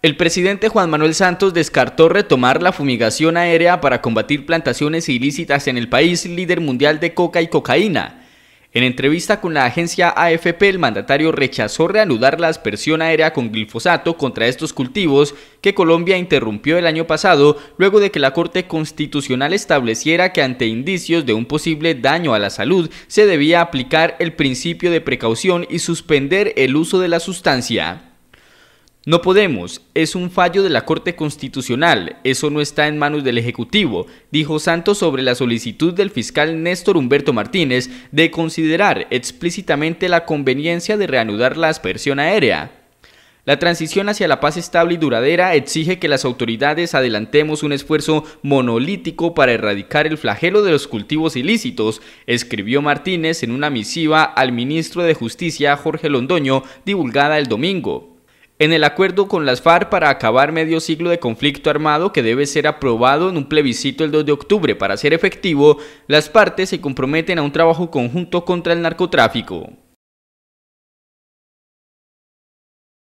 El presidente Juan Manuel Santos descartó retomar la fumigación aérea para combatir plantaciones ilícitas en el país líder mundial de coca y cocaína. En entrevista con la agencia AFP, el mandatario rechazó reanudar la aspersión aérea con glifosato contra estos cultivos que Colombia interrumpió el año pasado luego de que la Corte Constitucional estableciera que ante indicios de un posible daño a la salud se debía aplicar el principio de precaución y suspender el uso de la sustancia. No podemos, es un fallo de la Corte Constitucional, eso no está en manos del Ejecutivo, dijo Santos sobre la solicitud del fiscal Néstor Humberto Martínez de considerar explícitamente la conveniencia de reanudar la aspersión aérea. La transición hacia la paz estable y duradera exige que las autoridades adelantemos un esfuerzo monolítico para erradicar el flagelo de los cultivos ilícitos, escribió Martínez en una misiva al ministro de Justicia Jorge Londoño divulgada el domingo en el acuerdo con las FARC para acabar medio siglo de conflicto armado que debe ser aprobado en un plebiscito el 2 de octubre. Para ser efectivo, las partes se comprometen a un trabajo conjunto contra el narcotráfico.